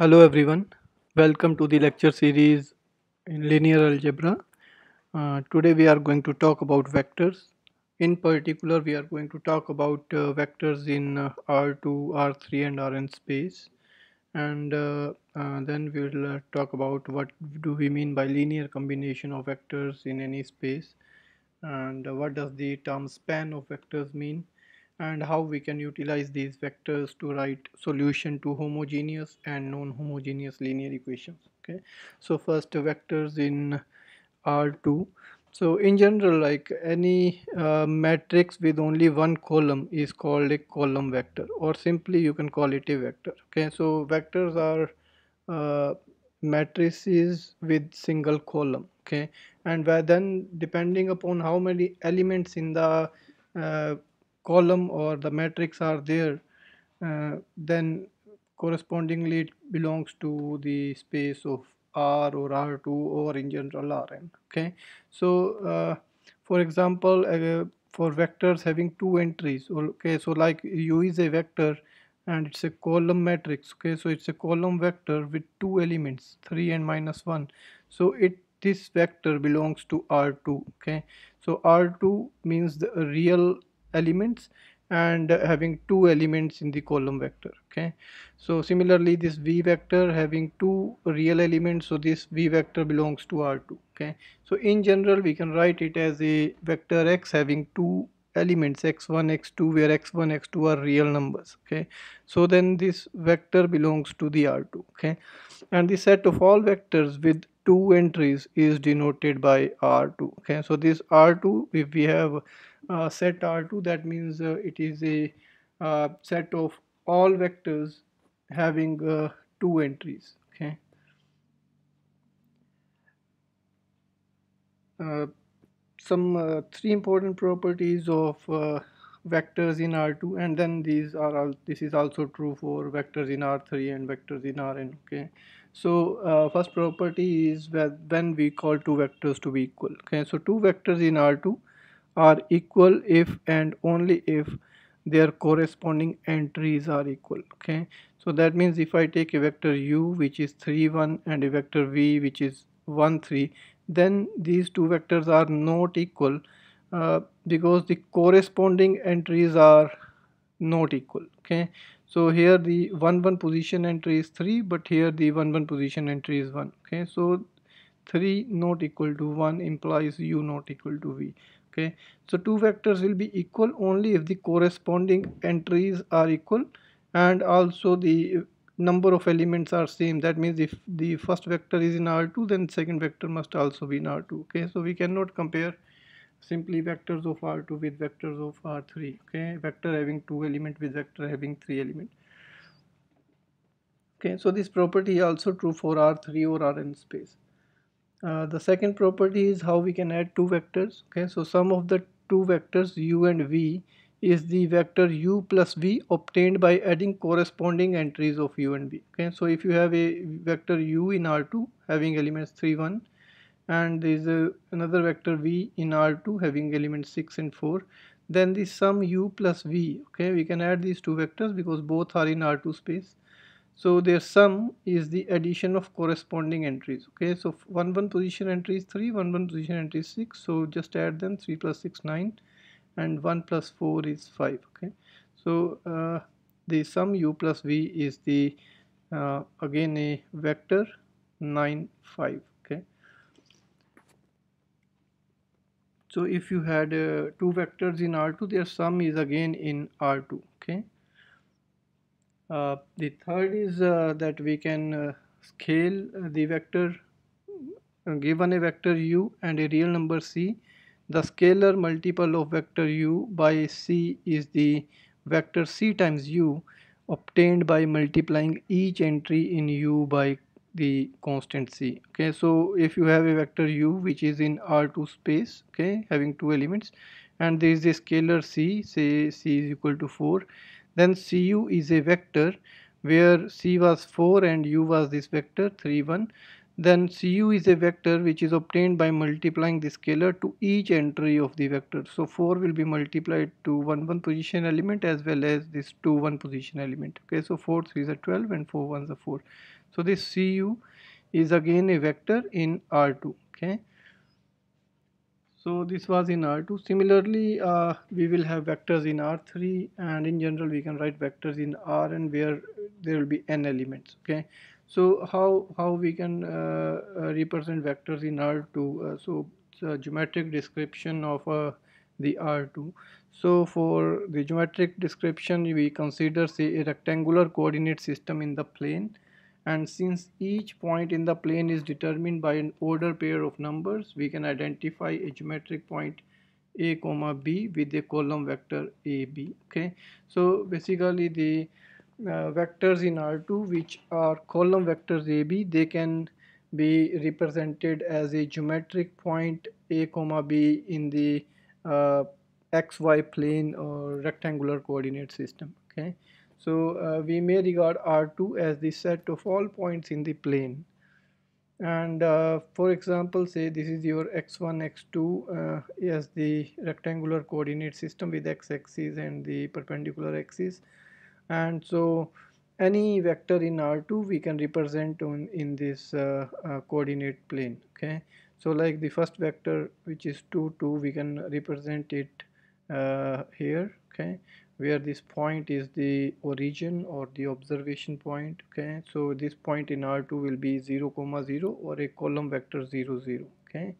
Hello everyone, welcome to the lecture series in linear algebra. Uh, today we are going to talk about vectors. In particular we are going to talk about uh, vectors in uh, R2, R3 and Rn space and uh, uh, then we will uh, talk about what do we mean by linear combination of vectors in any space and what does the term span of vectors mean and how we can utilize these vectors to write solution to homogeneous and non-homogeneous linear equations okay so first vectors in R2 so in general like any uh, matrix with only one column is called a column vector or simply you can call it a vector okay so vectors are uh, matrices with single column okay and then depending upon how many elements in the uh, column or the matrix are there uh, then correspondingly it belongs to the space of R or R2 or in general Rn okay so uh, for example uh, for vectors having two entries okay so like U is a vector and it's a column matrix okay so it's a column vector with two elements 3 and minus 1 so it this vector belongs to R2 okay so R2 means the real elements and having two elements in the column vector okay so similarly this v vector having two real elements so this v vector belongs to r2 okay so in general we can write it as a vector x having two elements x1 x2 where x1 x2 are real numbers okay so then this vector belongs to the r2 okay and the set of all vectors with two entries is denoted by r2 okay so this r2 if we have uh, set R2 that means uh, it is a uh, set of all vectors having two entries okay some three important properties of vectors in R2 and then these are all this is also true for vectors in R3 and vectors in Rn okay so uh, first property is when we call two vectors to be equal okay so two vectors in R2 are equal if and only if their corresponding entries are equal okay so that means if I take a vector u which is 3 1 and a vector v which is 1 3 then these two vectors are not equal uh, because the corresponding entries are not equal okay so here the 1 1 position entry is 3 but here the 1 1 position entry is 1 okay so 3 not equal to 1 implies u not equal to v okay so two vectors will be equal only if the corresponding entries are equal and also the number of elements are same that means if the first vector is in R2 then second vector must also be in R2 okay so we cannot compare simply vectors of R2 with vectors of R3 okay vector having two element with vector having three element okay so this property also true for R3 or Rn space uh, the second property is how we can add two vectors. Okay, so sum of the two vectors u and v is the vector u plus v obtained by adding corresponding entries of u and v. Okay, so if you have a vector u in R2 having elements 3, 1 and there is a, another vector v in R2 having elements 6 and 4 then the sum u plus v okay we can add these two vectors because both are in R2 space so their sum is the addition of corresponding entries okay so one one position entry is 3 one one position entry is 6 so just add them 3 plus 6 9 and 1 plus 4 is 5 okay so uh, the sum u plus v is the uh, again a vector 9 5 okay so if you had uh, two vectors in r2 their sum is again in r2 okay uh, the third is uh, that we can uh, scale the vector given a vector u and a real number c the scalar multiple of vector u by c is the vector c times u obtained by multiplying each entry in u by the constant c okay so if you have a vector u which is in r2 space okay having two elements and there is a scalar c say c is equal to 4 then Cu is a vector where C was 4 and U was this vector 3 1. Then Cu is a vector which is obtained by multiplying the scalar to each entry of the vector. So 4 will be multiplied to 1 1 position element as well as this 2 1 position element. Okay, so 4 3 is a 12 and 4 1 is a 4. So this Cu is again a vector in R2. Okay so this was in R2 similarly uh, we will have vectors in R3 and in general we can write vectors in R and where there will be n elements okay so how how we can uh, uh represent vectors in R2 uh, so geometric description of uh, the R2 so for the geometric description we consider say a rectangular coordinate system in the plane and since each point in the plane is determined by an ordered pair of numbers we can identify a geometric point a comma b with a column vector ab okay so basically the uh, vectors in R2 which are column vectors AB they can be represented as a geometric point A comma B in the uh, XY plane or rectangular coordinate system okay so uh, we may regard R2 as the set of all points in the plane and uh, for example say this is your x1 x2 uh, as the rectangular coordinate system with x axis and the perpendicular axis and so any vector in R2 we can represent on in this uh, uh, coordinate plane okay so like the first vector which is 2 2 we can represent it uh, here okay where this point is the origin or the observation point okay so this point in r2 will be 0 comma 0 or a column vector 0 0 okay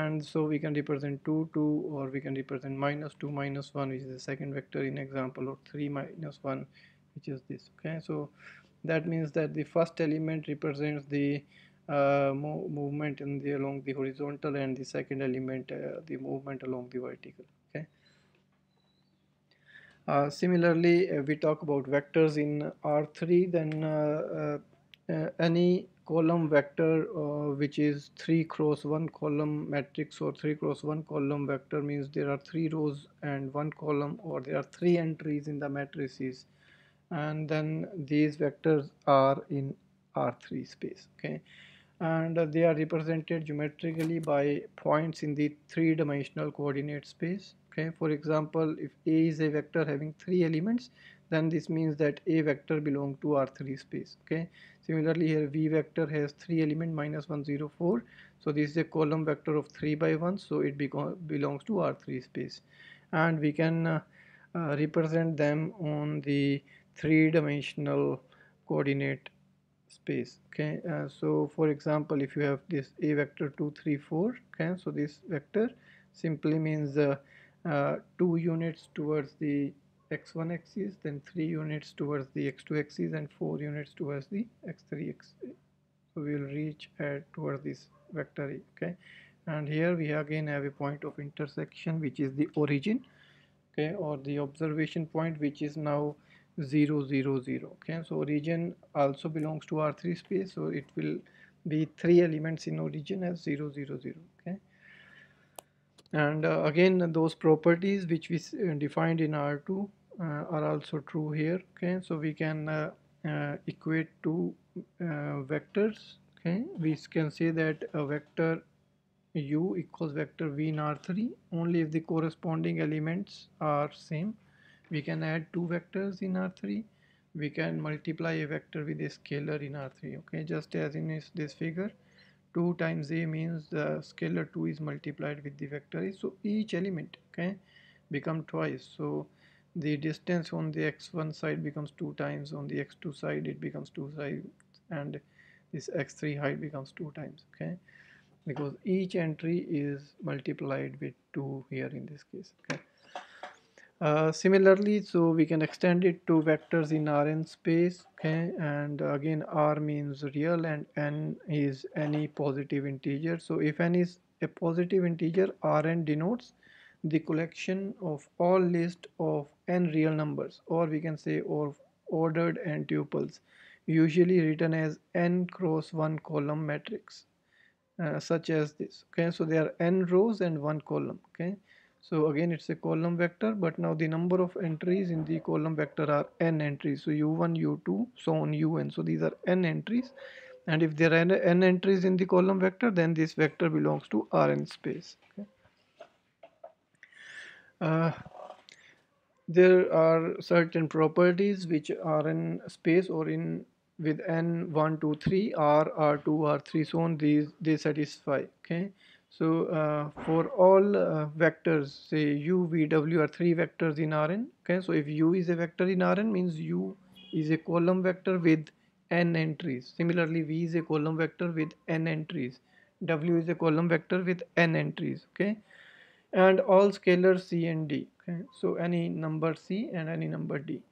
and so we can represent 2 2 or we can represent minus 2 minus 1 which is the second vector in example or 3 minus 1 which is this okay so that means that the first element represents the uh, mo movement in the along the horizontal and the second element uh, the movement along the vertical uh, similarly, uh, we talk about vectors in R3, then uh, uh, any column vector which is 3 cross 1 column matrix or 3 cross 1 column vector means there are 3 rows and 1 column or there are 3 entries in the matrices and then these vectors are in R3 space okay and they are represented geometrically by points in the three-dimensional coordinate space okay for example if a is a vector having three elements then this means that a vector belong to r3 space okay similarly here v vector has three element minus 104 so this is a column vector of 3 by 1 so it belongs to r3 space and we can uh, uh, represent them on the three-dimensional coordinate space okay uh, so for example if you have this a vector 2 3 4 okay so this vector simply means the uh, uh, 2 units towards the x1 axis then 3 units towards the x2 axis and 4 units towards the x3 axis so we will reach towards this vector okay and here we again have a point of intersection which is the origin okay or the observation point which is now 0 0 0 okay so origin also belongs to r3 space so it will be three elements in origin as 0 0 0 okay and uh, again those properties which we uh, defined in R2 uh, are also true here okay so we can uh, uh equate two uh, vectors okay we can say that a vector u equals vector v in R3 only if the corresponding elements are same we can add two vectors in R3 we can multiply a vector with a scalar in R3 okay just as in this, this figure 2 times a means the scalar 2 is multiplied with the vector a so each element okay become twice so the distance on the x1 side becomes 2 times on the x2 side it becomes 2 times and this x3 height becomes 2 times okay because each entry is multiplied with 2 here in this case okay uh, similarly, so we can extend it to vectors in Rn space, okay, and again R means real and n is any positive integer. So if n is a positive integer, Rn denotes the collection of all list of n real numbers or we can say or ordered n tuples usually written as n cross 1 column matrix uh, such as this okay so there are n rows and one column okay so again it's a column vector but now the number of entries in the column vector are n entries so u1 u2 so on un so these are n entries and if there are n entries in the column vector then this vector belongs to Rn space okay. uh, there are certain properties which are in space or in with n 1 2 3 r r2 r3 so on these they satisfy okay so uh, for all uh, vectors, say u, v, w are three vectors in Rn. Okay, so if u is a vector in Rn, means u is a column vector with n entries. Similarly, v is a column vector with n entries. W is a column vector with n entries. Okay, and all scalars c and d. Okay, so any number c and any number d.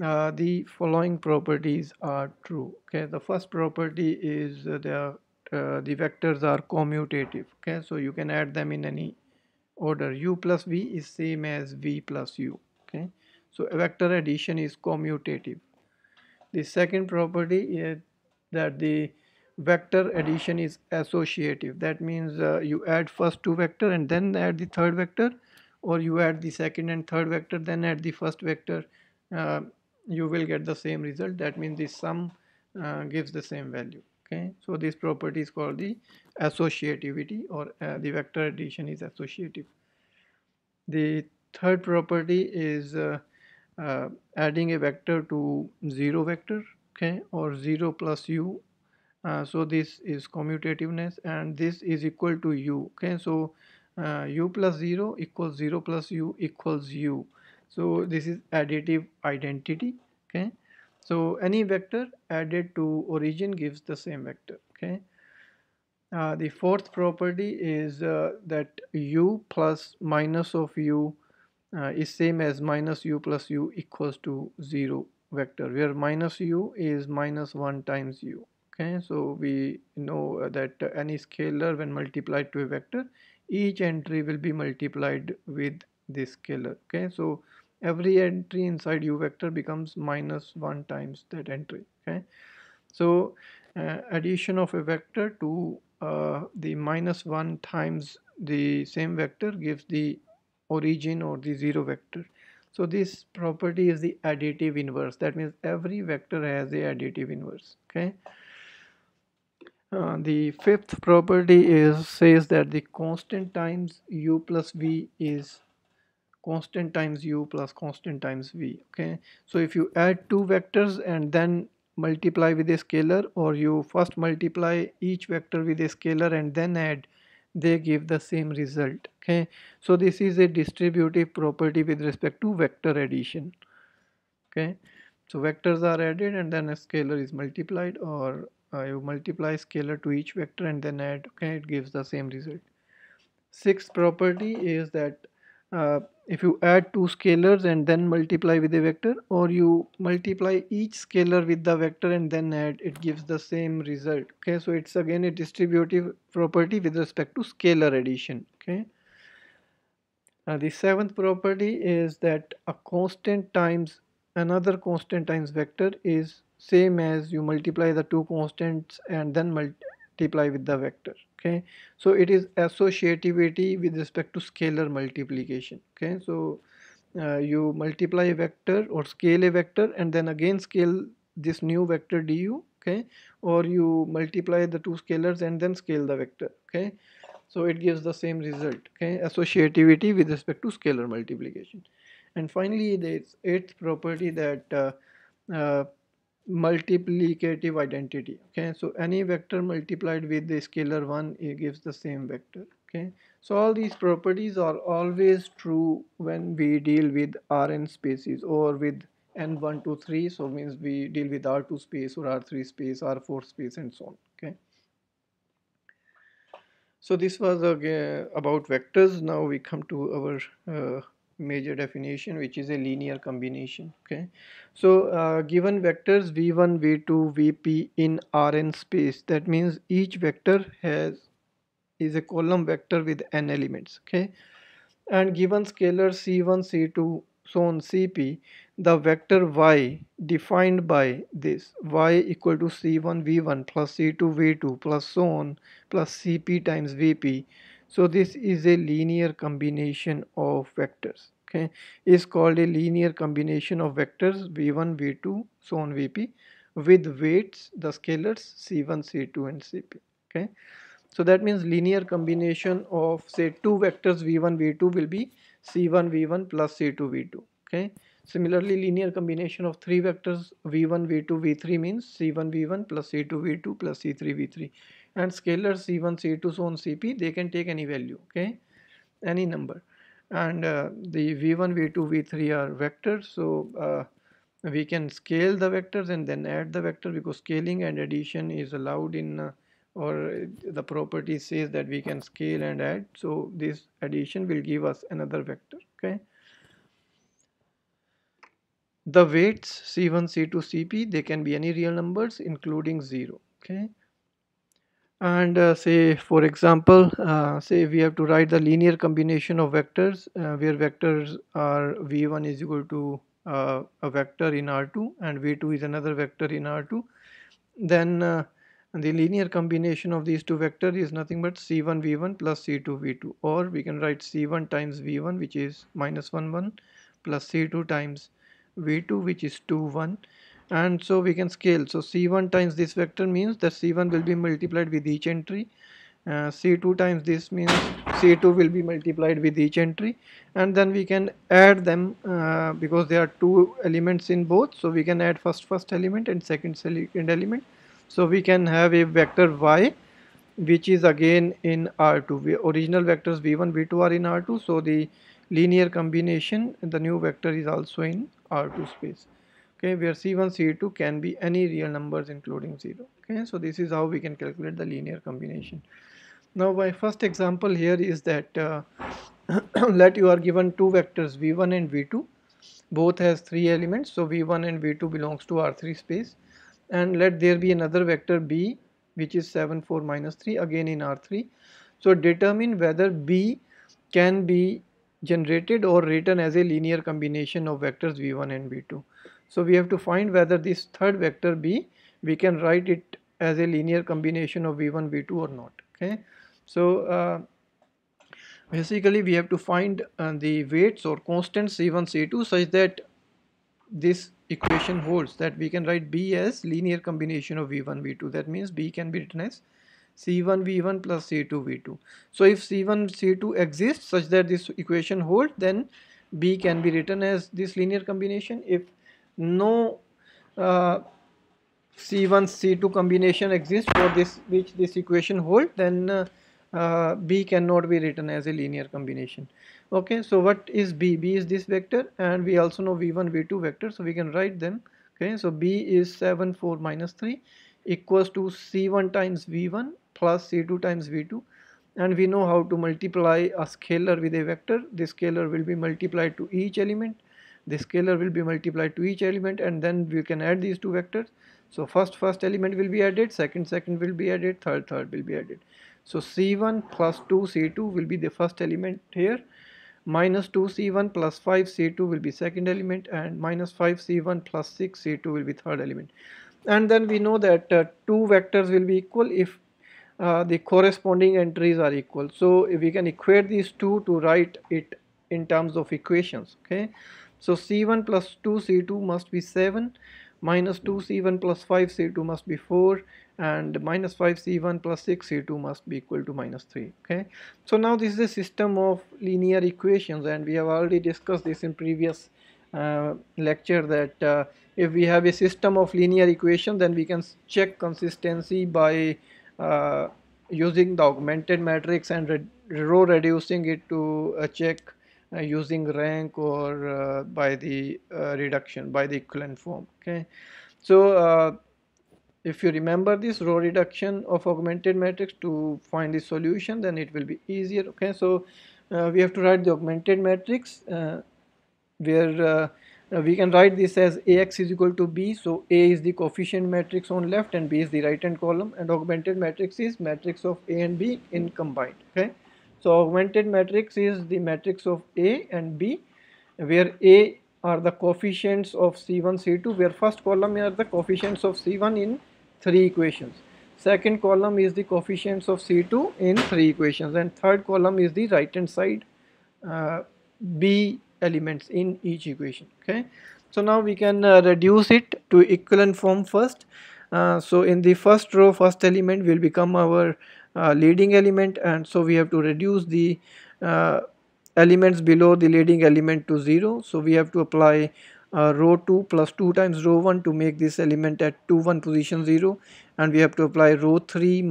Uh, the following properties are true. Okay, the first property is uh, the uh, the vectors are commutative okay so you can add them in any order u plus v is same as v plus u okay so vector addition is commutative the second property is that the vector addition is associative that means uh, you add first two vector and then add the third vector or you add the second and third vector then add the first vector uh, you will get the same result that means the sum uh, gives the same value okay so this property is called the associativity or uh, the vector addition is associative the third property is uh, uh, adding a vector to zero vector okay or zero plus u uh, so this is commutativeness and this is equal to u okay so uh, u plus 0 equals 0 plus u equals u so this is additive identity okay so any vector added to origin gives the same vector. Okay. Uh, the fourth property is uh, that u plus minus of u uh, is same as minus u plus u equals to 0 vector where minus u is minus 1 times u okay so we know that any scalar when multiplied to a vector each entry will be multiplied with this scalar okay so every entry inside u vector becomes minus 1 times that entry okay so uh, addition of a vector to uh, the minus 1 times the same vector gives the origin or the zero vector so this property is the additive inverse that means every vector has a additive inverse okay uh, the fifth property is says that the constant times u plus v is constant times u plus constant times v okay so if you add two vectors and then multiply with a scalar or you first multiply each vector with a scalar and then add they give the same result okay so this is a distributive property with respect to vector addition okay so vectors are added and then a scalar is multiplied or uh, you multiply scalar to each vector and then add okay it gives the same result sixth property is that uh, if you add two scalars and then multiply with a vector or you multiply each scalar with the vector and then add it gives the same result okay so it's again a distributive property with respect to scalar addition okay the seventh property is that a constant times another constant times vector is same as you multiply the two constants and then multiply with the vector okay so it is associativity with respect to scalar multiplication okay so uh, you multiply a vector or scale a vector and then again scale this new vector du okay or you multiply the two scalars and then scale the vector okay so it gives the same result okay associativity with respect to scalar multiplication and finally the eighth property that uh, uh, multiplicative identity okay so any vector multiplied with the scalar one it gives the same vector okay so all these properties are always true when we deal with rn spaces or with n1 2 3 so means we deal with r2 space or r3 space r4 space and so on okay so this was again about vectors now we come to our uh, major definition which is a linear combination okay so uh, given vectors v1 v2 vp in rn space that means each vector has is a column vector with n elements okay and given scalar c1 c2 so on cp the vector y defined by this y equal to c1 v1 plus c2 v2 plus so on plus cp times vp so this is a linear combination of vectors okay is called a linear combination of vectors v1 v2 so on vp with weights the scalars c1 c2 and cp okay so that means linear combination of say two vectors v1 v2 will be c1 v1 plus c2 v2 okay similarly linear combination of three vectors v1 v2 v3 means c1 v1 plus c2 v2 plus c3 v3 and scalars c1 c2 so on cp they can take any value okay any number and uh, the v1 v2 v3 are vectors so uh, we can scale the vectors and then add the vector because scaling and addition is allowed in uh, or the property says that we can scale and add so this addition will give us another vector okay the weights c1 c2 cp they can be any real numbers including 0 okay and uh, say for example uh, say we have to write the linear combination of vectors uh, where vectors are v1 is equal to uh, a vector in r2 and v2 is another vector in r2 then uh, the linear combination of these two vectors is nothing but c1 v1 plus c2 v2 or we can write c1 times v1 which is minus 1 1 plus c2 times v2 which is 2 1 and so we can scale so c1 times this vector means that c1 will be multiplied with each entry uh, c2 times this means c2 will be multiplied with each entry and then we can add them uh, because there are two elements in both so we can add first first element and second second element so we can have a vector y which is again in R2. We original vectors V1, V2 are in R2. So the linear combination, the new vector is also in R2 space okay where c1 c2 can be any real numbers including 0 okay so this is how we can calculate the linear combination now my first example here is that uh, let you are given two vectors v1 and v2 both has three elements so v1 and v2 belongs to r3 space and let there be another vector b which is 7 4 minus 3 again in r3 so determine whether b can be generated or written as a linear combination of vectors v1 and v2 so we have to find whether this third vector b, we can write it as a linear combination of v1, v2 or not. Okay. So uh, basically we have to find uh, the weights or constants c1, c2 such that this equation holds that we can write b as linear combination of v1, v2. That means b can be written as c1 v1 plus c2 v2 so if c1 c2 exists such that this equation holds then b can be written as this linear combination if no uh, C1 C2 combination exists for this which this equation hold then uh, uh, B cannot be written as a linear combination okay so what is B B is this vector and we also know V1 V2 vector so we can write them okay so B is 7 4 minus 3 equals to C1 times V1 plus C2 times V2 and we know how to multiply a scalar with a vector the scalar will be multiplied to each element the scalar will be multiplied to each element and then we can add these two vectors so first first element will be added second second will be added third third will be added so c1 plus 2 c2 will be the first element here minus 2 c1 plus 5 c2 will be second element and minus 5 c1 plus 6 c2 will be third element and then we know that uh, two vectors will be equal if uh, the corresponding entries are equal so we can equate these two to write it in terms of equations okay so C1 plus 2 C2 must be 7 minus 2 C1 plus 5 C2 must be 4 and minus 5 C1 plus 6 C2 must be equal to minus 3 okay so now this is a system of linear equations and we have already discussed this in previous uh, lecture that uh, if we have a system of linear equation then we can check consistency by uh, using the augmented matrix and re row reducing it to uh, check uh, using rank or uh, by the uh, reduction by the equivalent form okay so if you remember this row reduction of augmented matrix to find the solution then it will be easier okay so uh, we have to write the augmented matrix uh, where uh, we can write this as ax is equal to b so a is the coefficient matrix on left and b is the right hand column and augmented matrix is matrix of a and b in combined okay so augmented matrix is the matrix of A and B where A are the coefficients of C1, C2 where first column are the coefficients of C1 in three equations. Second column is the coefficients of C2 in three equations and third column is the right hand side uh, B elements in each equation. Okay. So now we can uh, reduce it to equivalent form first. Uh, so in the first row first element will become our uh, leading element and so we have to reduce the uh, elements below the leading element to 0 so we have to apply uh, row 2 plus 2 times row 1 to make this element at 2 1 position 0 and we have to apply row 3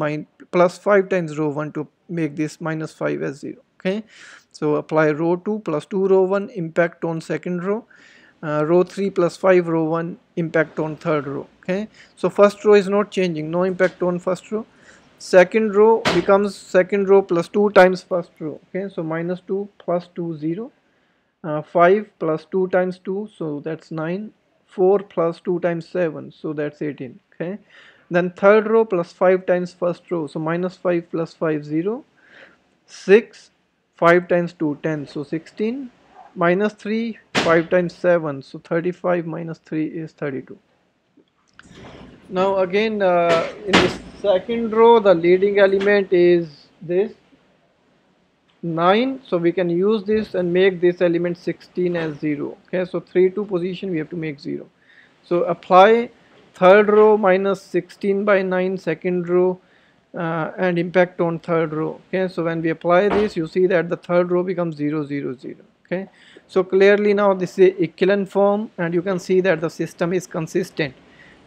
5 times row 1 to make this minus 5 as 0 okay so apply row 2 plus 2 row 1 impact on second row uh, row 3 plus 5 row 1 impact on third row okay so first row is not changing no impact on first row second row becomes second row plus 2 times first row okay so minus 2 plus 2 0 uh, 5 plus 2 times 2 so that's 9 4 plus 2 times 7 so that's 18 okay then third row plus 5 times first row so minus 5 plus 5 0 6 5 times 2 10 so 16 minus 3 5 times 7 so 35 minus 3 is 32 now again uh, in the second row the leading element is this 9 so we can use this and make this element 16 as 0 okay so 3 2 position we have to make 0 so apply third row minus 16 by 9 second row uh, and impact on third row okay so when we apply this you see that the third row becomes 0 0 0 okay so clearly now this is equivalent form and you can see that the system is consistent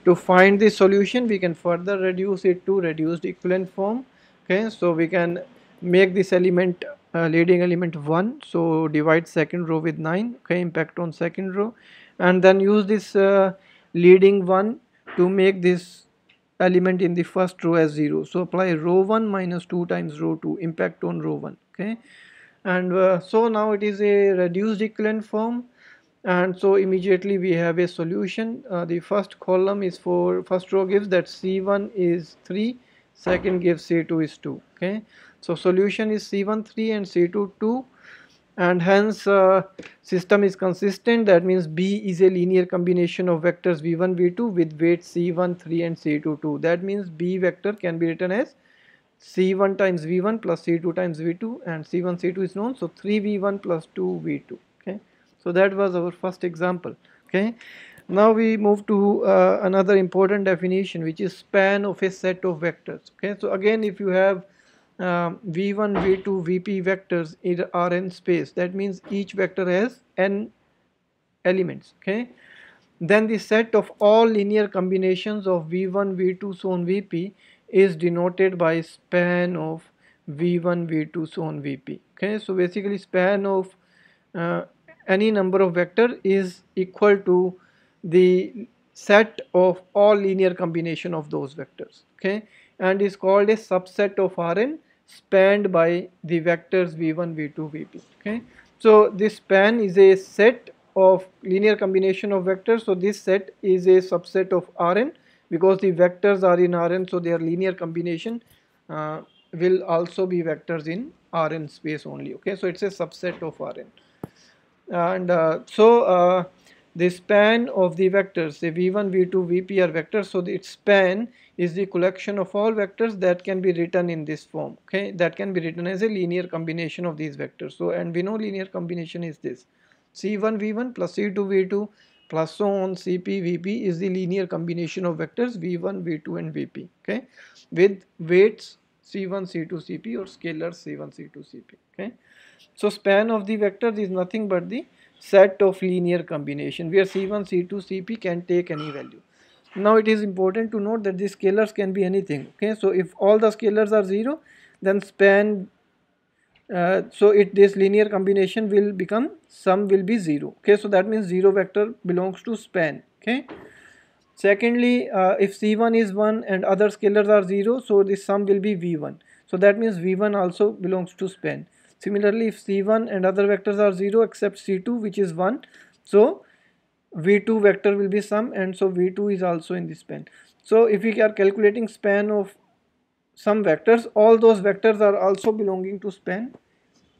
to find the solution we can further reduce it to reduced equivalent form okay so we can make this element uh, leading element 1 so divide second row with 9 okay impact on second row and then use this uh, leading 1 to make this element in the first row as 0 so apply row 1 minus 2 times row 2 impact on row 1 okay and uh, so now it is a reduced equivalent form and so immediately we have a solution uh, the first column is for first row gives that c1 is 3 second gives c2 is 2 okay so solution is c1 3 and c2 2 and hence uh, system is consistent that means b is a linear combination of vectors v1 v2 with weights c1 3 and c2 2 that means b vector can be written as c1 times v1 plus c2 times v2 and c1 c2 is known so 3v1 plus 2v2 so that was our first example okay now we move to uh, another important definition which is span of a set of vectors okay so again if you have um, v1 v2 vp vectors in Rn space that means each vector has n elements okay then the set of all linear combinations of v1 v2 so on vp is denoted by span of v1 v2 so on vp okay so basically span of uh, any number of vector is equal to the set of all linear combination of those vectors okay and is called a subset of Rn spanned by the vectors v1 v2 vp okay so this span is a set of linear combination of vectors so this set is a subset of Rn because the vectors are in Rn so their linear combination uh, will also be vectors in Rn space only okay so it's a subset of Rn and uh, so uh, the span of the vectors the v1 v2 vp are vectors so the span is the collection of all vectors that can be written in this form okay that can be written as a linear combination of these vectors so and we know linear combination is this c1 v1 plus c2 v2 plus so on cp vp is the linear combination of vectors v1 v2 and vp okay with weights c1 c2 cp or scalars c1 c2 cp okay so span of the vectors is nothing but the set of linear combination where C1, C2, Cp can take any value. Now it is important to note that the scalars can be anything. Okay, so if all the scalars are 0 then span uh, so it this linear combination will become sum will be 0 okay so that means 0 vector belongs to span okay secondly uh, if c1 is 1 and other scalars are 0 so the sum will be v1 so that means v1 also belongs to span Similarly, if C1 and other vectors are 0 except C2 which is 1, so V2 vector will be sum and so V2 is also in the span. So if we are calculating span of some vectors, all those vectors are also belonging to span.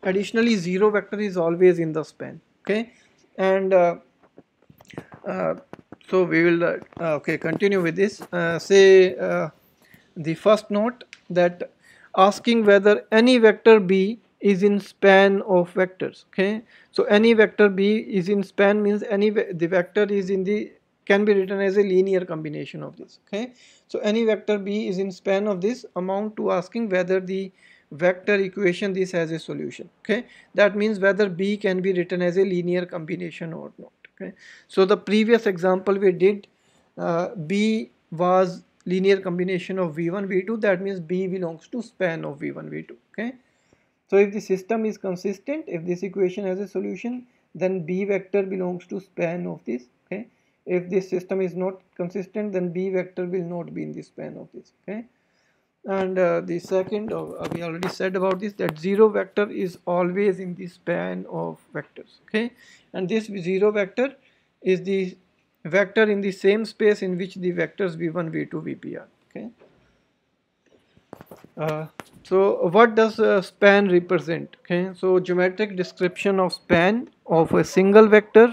Additionally, 0 vector is always in the span, okay? And uh, uh, so we will uh, uh okay continue with this uh, say uh, the first note that asking whether any vector b is in span of vectors okay so any vector b is in span means any the vector is in the can be written as a linear combination of this okay so any vector b is in span of this amount to asking whether the vector equation this has a solution okay that means whether b can be written as a linear combination or not okay so the previous example we did uh, b was linear combination of v1 v2 that means b belongs to span of v1 v2 okay so if the system is consistent, if this equation has a solution, then B vector belongs to span of this. Okay. If this system is not consistent, then B vector will not be in the span of this. Okay. And uh, the second, uh, we already said about this, that zero vector is always in the span of vectors. Okay. And this zero vector is the vector in the same space in which the vectors v1, v2, vp are. Okay. Uh, so what does span represent okay so geometric description of span of a single vector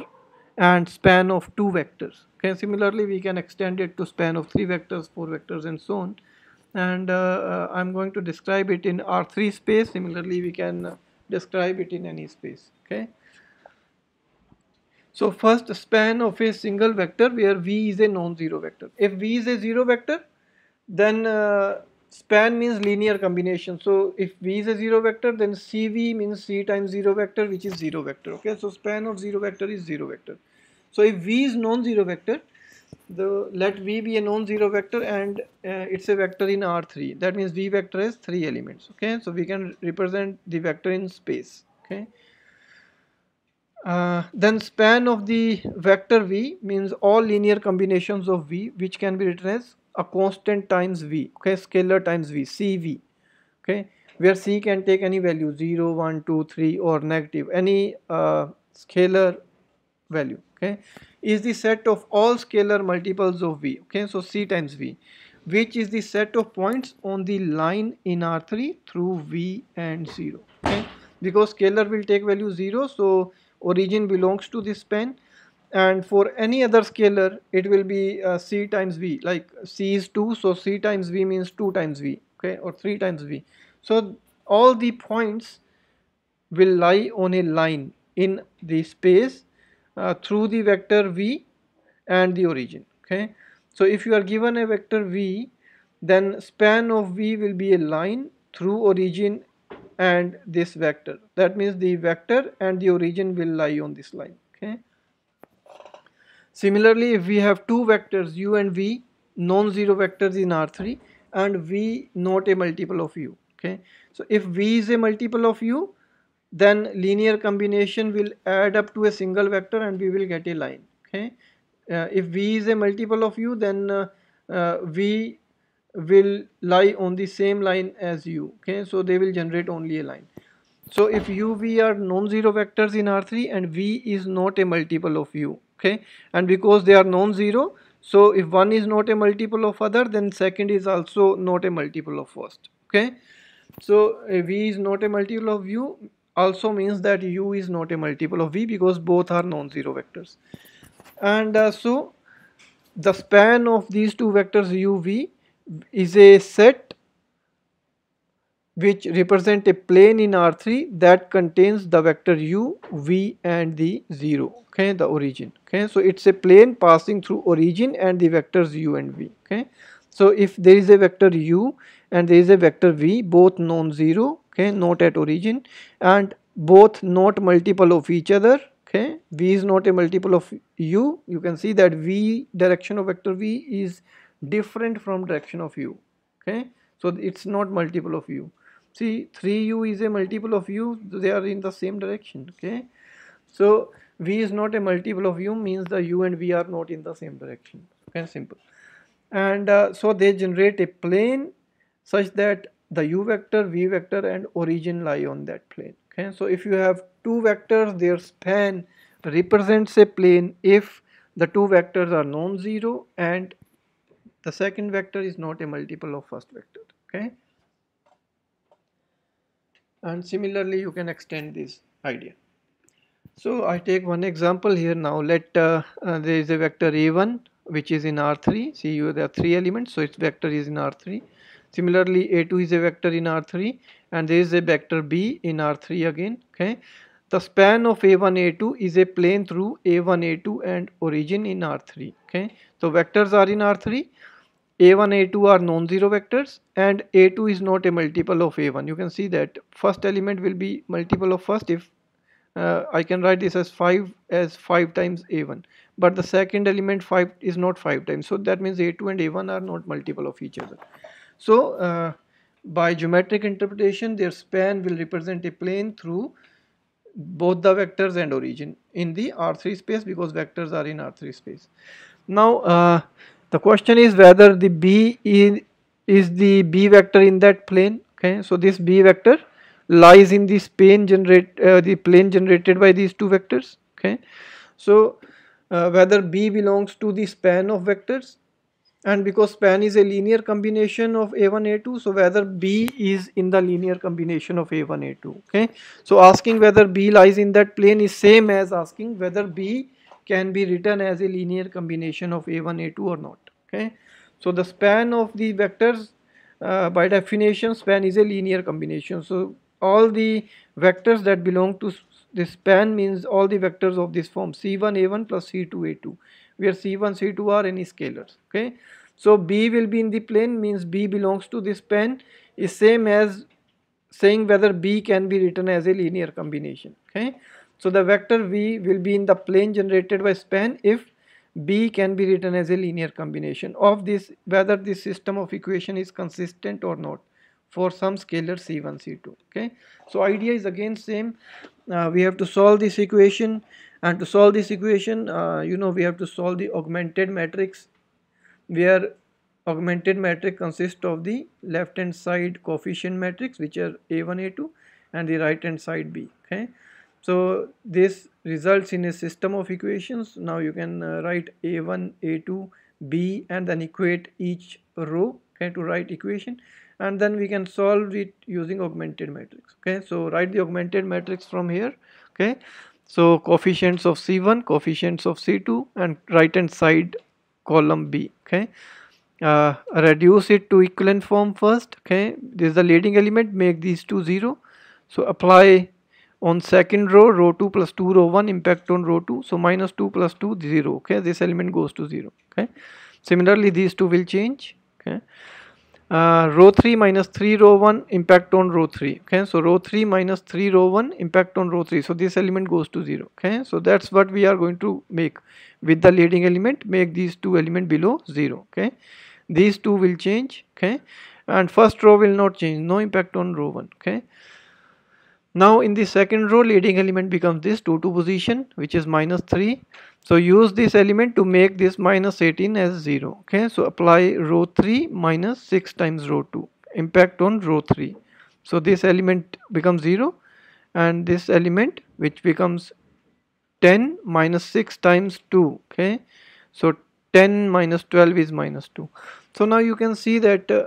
and span of two vectors okay similarly we can extend it to span of three vectors four vectors and so on and uh, uh I'm going to describe it in R3 space similarly we can uh, describe it in any space okay so first span of a single vector where v is a non-zero vector if v is a zero vector then uh, span means linear combination so if v is a zero vector then cv means c times zero vector which is zero vector okay so span of zero vector is zero vector so if v is non-zero vector the let v be a non-zero vector and uh, it's a vector in r3 that means v vector has three elements okay so we can represent the vector in space okay uh, then span of the vector v means all linear combinations of v which can be written as a constant times v okay scalar times v cv okay where c can take any value 0 1 2 3 or negative any uh, scalar value okay is the set of all scalar multiples of v okay so c times v which is the set of points on the line in R3 through V and 0 okay because scalar will take value 0 so origin belongs to this span and for any other scalar it will be uh, c times v like c is 2 so c times v means 2 times v okay or 3 times v so all the points will lie on a line in the space uh, through the vector v and the origin okay so if you are given a vector v then span of v will be a line through origin and this vector that means the vector and the origin will lie on this line okay Similarly, if we have two vectors u and v, non-zero vectors in R3 and v not a multiple of u, okay. So if v is a multiple of u, then linear combination will add up to a single vector and we will get a line, okay. Uh, if v is a multiple of u, then uh, uh, v will lie on the same line as u, okay. So they will generate only a line. So if u, v are non-zero vectors in R3 and v is not a multiple of u, okay and because they are non-zero so if one is not a multiple of other then second is also not a multiple of first okay so v is not a multiple of u also means that u is not a multiple of v because both are non-zero vectors and uh, so the span of these two vectors uv is a set which represent a plane in R3 that contains the vector u, v and the 0, okay, the origin, okay. So it's a plane passing through origin and the vectors u and v, okay. So if there is a vector u and there is a vector v, both non-zero, okay, not at origin and both not multiple of each other, okay, v is not a multiple of u, you can see that v direction of vector v is different from direction of u, okay. So it's not multiple of u see 3u is a multiple of u they are in the same direction okay so v is not a multiple of u means the u and v are not in the same direction okay simple and uh, so they generate a plane such that the u vector v vector and origin lie on that plane okay so if you have two vectors their span represents a plane if the two vectors are non-zero and the second vector is not a multiple of first vector okay and similarly you can extend this idea. So I take one example here now let uh, uh, there is a vector a1 which is in R3 see you there are three elements so its vector is in R3 similarly a2 is a vector in R3 and there is a vector b in R3 again okay the span of a1 a2 is a plane through a1 a2 and origin in R3 okay so vectors are in R3 a1 a2 are non-zero vectors and a2 is not a multiple of a1 you can see that first element will be multiple of first if uh, I can write this as 5 as 5 times a1 but the second element 5 is not 5 times so that means a2 and a1 are not multiple of each other so uh, by geometric interpretation their span will represent a plane through both the vectors and origin in the R3 space because vectors are in R3 space now uh, the question is whether the B in, is the B vector in that plane. Okay, so this B vector lies in this plane generate uh, the plane generated by these two vectors. Okay, so uh, whether B belongs to the span of vectors and because span is a linear combination of a1 a2 so whether b is in the linear combination of a1 a2 okay so asking whether b lies in that plane is same as asking whether b can be written as a linear combination of a1 a2 or not okay so the span of the vectors uh, by definition span is a linear combination so all the vectors that belong to this span means all the vectors of this form c1 a1 plus c2 a2 where c1 c2 are any scalars okay so b will be in the plane means b belongs to this span is same as saying whether b can be written as a linear combination okay so the vector v will be in the plane generated by span if b can be written as a linear combination of this whether this system of equation is consistent or not for some scalar c1 c2 okay so idea is again same uh, we have to solve this equation and to solve this equation uh, you know we have to solve the augmented matrix where augmented matrix consists of the left hand side coefficient matrix which are a1 a2 and the right hand side b okay so this results in a system of equations now you can uh, write a1 a2 b and then equate each row okay to write equation and then we can solve it using augmented matrix okay so write the augmented matrix from here okay so coefficients of c1 coefficients of c2 and right hand side column b okay uh, reduce it to equivalent form first okay this is the leading element make these two zero so apply on second row row 2 plus 2 row 1 impact on row 2 so minus 2 plus 2 0 okay this element goes to 0 okay similarly these two will change okay uh, row 3 minus 3 row 1 impact on row 3 okay so row 3 minus 3 row 1 impact on row 3 so this element goes to 0 okay so that's what we are going to make with the leading element make these two element below 0 okay these two will change okay and first row will not change no impact on row 1 okay now in the second row leading element becomes this 2 2 position which is minus 3 so use this element to make this minus 18 as 0 okay so apply row 3 minus 6 times row 2 impact on row 3 so this element becomes 0 and this element which becomes 10 minus 6 times 2 okay so 10 minus 12 is minus 2 so now you can see that uh,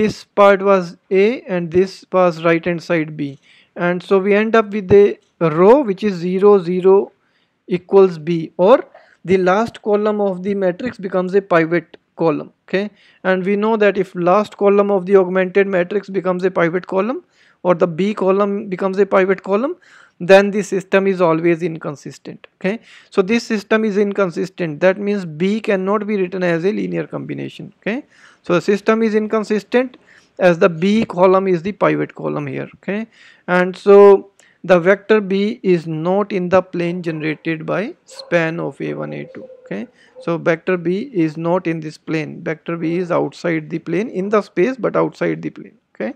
this part was a and this was right hand side b and so we end up with a row which is 0 0 equals b or the last column of the matrix becomes a pivot column okay and we know that if last column of the augmented matrix becomes a pivot column or the b column becomes a pivot column then the system is always inconsistent okay so this system is inconsistent that means b cannot be written as a linear combination okay so the system is inconsistent as the b column is the pivot column here okay and so the vector b is not in the plane generated by span of a1 a2 okay so vector b is not in this plane vector b is outside the plane in the space but outside the plane okay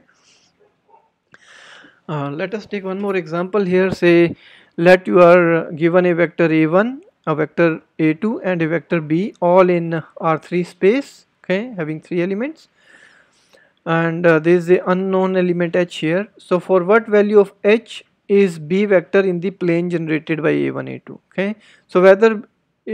uh, let us take one more example here say let you are given a vector a1 a vector a2 and a vector b all in r3 space okay having three elements and uh, there is the unknown element h here so for what value of h is b vector in the plane generated by a1 a2 okay so whether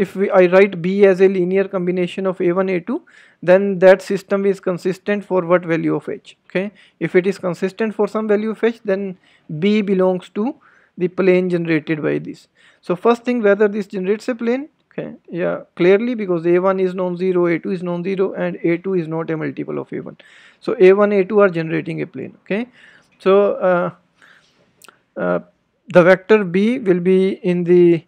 if we, I write B as a linear combination of A1, A2 then that system is consistent for what value of H okay if it is consistent for some value of H then B belongs to the plane generated by this so first thing whether this generates a plane okay yeah clearly because a1 is non-zero a2 is non-zero and a2 is not a multiple of a1 so a1 a2 are generating a plane okay so uh, uh, the vector b will be in the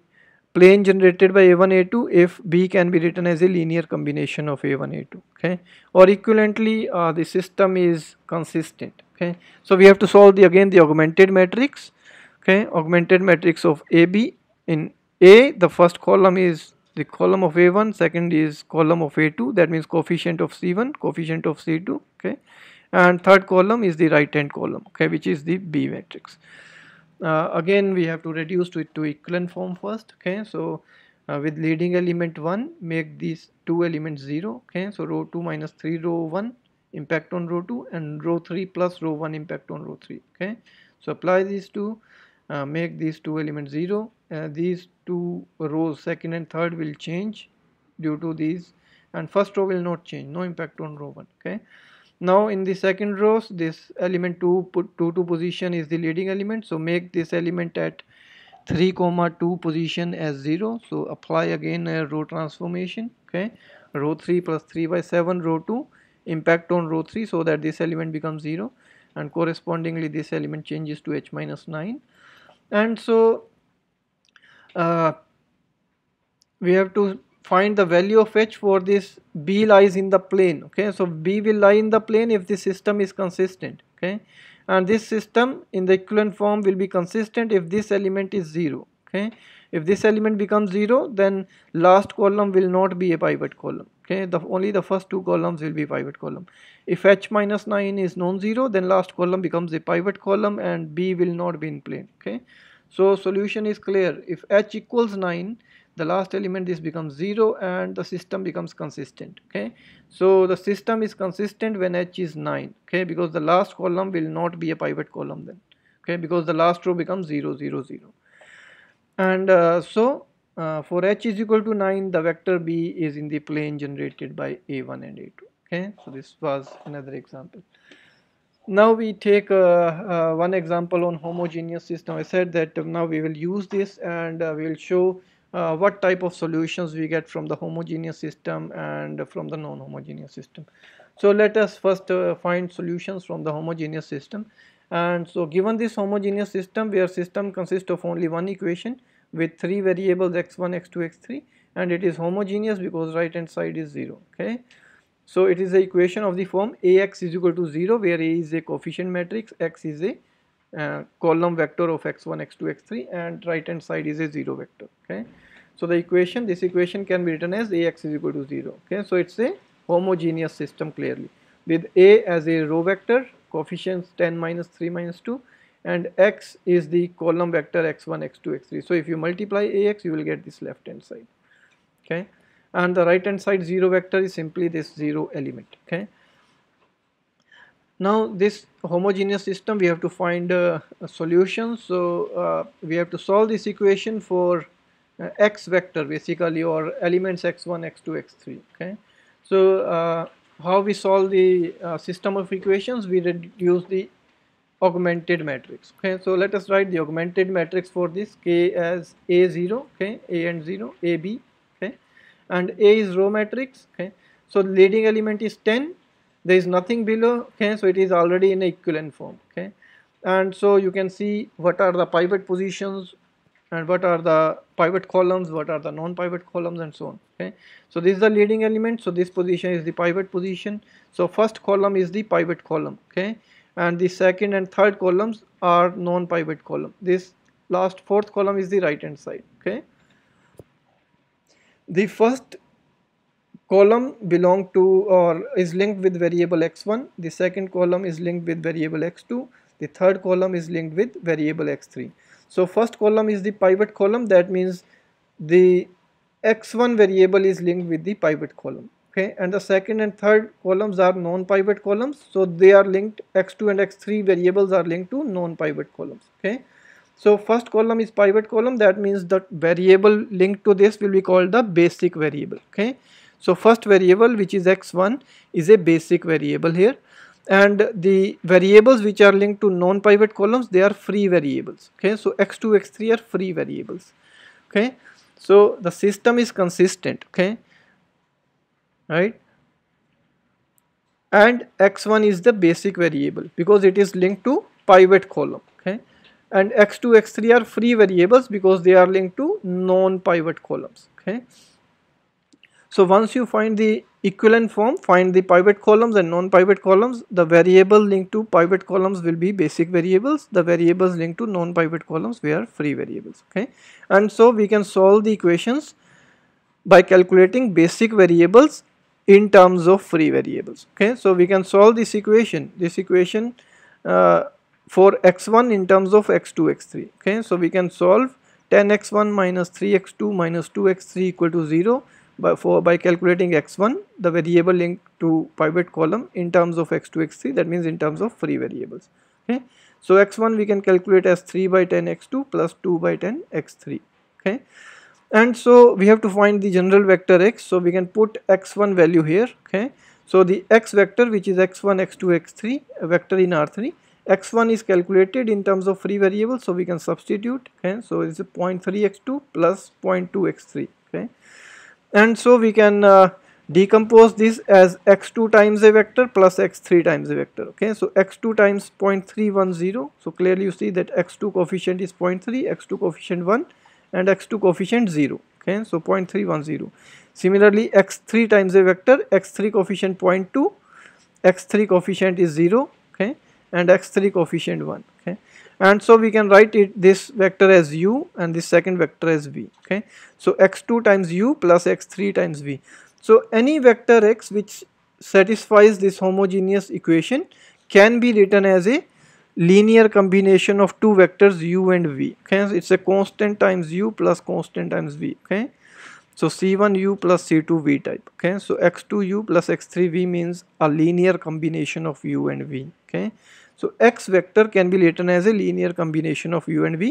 plane generated by a1 a2 if b can be written as a linear combination of a1 a2 okay or equivalently uh, the system is consistent okay so we have to solve the again the augmented matrix okay augmented matrix of ab in a the first column is the column of a1 second is column of a2 that means coefficient of c1 coefficient of c2 okay and third column is the right hand column okay which is the b matrix uh, again we have to reduce to it to equivalent form first okay so uh, with leading element 1 make these two elements 0 okay so row 2 minus 3 row 1 impact on row 2 and row 3 plus row 1 impact on row 3 okay so apply these two uh, make these two elements 0 uh, these two rows second and third will change due to these and first row will not change no impact on row 1 okay now in the second rows this element 2 put 2 to position is the leading element so make this element at 3 comma 2 position as 0 so apply again a row transformation okay row 3 plus 3 by 7 row 2 impact on row 3 so that this element becomes 0 and correspondingly this element changes to h minus 9 and so uh, we have to find the value of h for this b lies in the plane okay so b will lie in the plane if the system is consistent okay and this system in the equivalent form will be consistent if this element is 0 okay if this element becomes 0 then last column will not be a pivot column okay the only the first two columns will be pivot column if h minus 9 is non-zero then last column becomes a pivot column and b will not be in plane. Okay. So solution is clear. If h equals 9 the last element this becomes 0 and the system becomes consistent okay so the system is consistent when h is 9 okay because the last column will not be a pivot column then okay because the last row becomes 0 0 0 and uh, so uh, for h is equal to 9 the vector b is in the plane generated by a1 and a2 okay so this was another example now we take uh, uh one example on homogeneous system i said that um, now we will use this and uh, we will show uh, what type of solutions we get from the homogeneous system and from the non-homogeneous system so let us first find solutions from the homogeneous system and so given this homogeneous system where system consists of only one equation with three variables x1 x2 x3 and it is homogeneous because right hand side is 0 okay so it is the equation of the form Ax is equal to 0 where A is a coefficient matrix, x is a uh, column vector of x1, x2, x3 and right hand side is a 0 vector. Okay. So the equation, this equation can be written as Ax is equal to 0. Okay. So it's a homogeneous system clearly with A as a row vector, coefficients 10 minus 3 minus 2 and x is the column vector x1, x2, x3. So if you multiply Ax you will get this left hand side. Okay and the right hand side 0 vector is simply this 0 element okay now this homogeneous system we have to find a, a solution so uh, we have to solve this equation for uh, x vector basically or elements x1 x2 x3 okay so uh, how we solve the uh, system of equations we reduce the augmented matrix okay so let us write the augmented matrix for this k as a0 okay a and 0 ab and A is row matrix okay so leading element is 10 there is nothing below okay so it is already in equivalent form okay and so you can see what are the pivot positions and what are the pivot columns what are the non-pivot columns and so on okay so this is the leading element so this position is the pivot position so first column is the pivot column okay and the second and third columns are non-pivot column this last fourth column is the right hand side okay the first column belong to or is linked with variable x1 the second column is linked with variable x2 the third column is linked with variable x3 so first column is the pivot column that means the x1 variable is linked with the pivot column okay and the second and third columns are non-pivot columns so they are linked x2 and x3 variables are linked to non-pivot columns okay so first column is private column that means the variable linked to this will be called the basic variable okay. So first variable which is x1 is a basic variable here and the variables which are linked to non-private columns they are free variables okay. So x2 x3 are free variables okay. So the system is consistent okay right and x1 is the basic variable because it is linked to private column okay and x2 x3 are free variables because they are linked to non-pivot columns okay so once you find the equivalent form find the pivot columns and non-pivot columns the variable linked to pivot columns will be basic variables the variables linked to non-pivot columns be free variables okay and so we can solve the equations by calculating basic variables in terms of free variables okay so we can solve this equation this equation uh, for x1 in terms of x2 x3 okay so we can solve 10x1 minus 3x2 minus 2x3 equal to 0 by, for, by calculating x1 the variable linked to pivot column in terms of x2 x3 that means in terms of free variables okay so x1 we can calculate as 3 by 10 x2 plus 2 by 10 x3 okay and so we have to find the general vector x so we can put x1 value here okay so the x vector which is x1 x2 x3 vector in r3 x1 is calculated in terms of free variable so we can substitute okay so it's 0.3 x2 plus 0.2 x3 okay and so we can uh, decompose this as x2 times a vector plus x3 times a vector okay so x2 times 0.310 so clearly you see that x2 coefficient is 0.3 x2 coefficient 1 and x2 coefficient 0 okay so 0.310 similarly x3 times a vector x3 coefficient 0.2 x3 coefficient is 0 okay and x3 coefficient 1 okay and so we can write it this vector as u and this second vector as v okay so x2 times u plus x3 times v so any vector x which satisfies this homogeneous equation can be written as a linear combination of two vectors u and v okay so it's a constant times u plus constant times v okay so c1u plus c2v type okay so x2u plus x3v means a linear combination of u and v okay so x vector can be written as a linear combination of u and v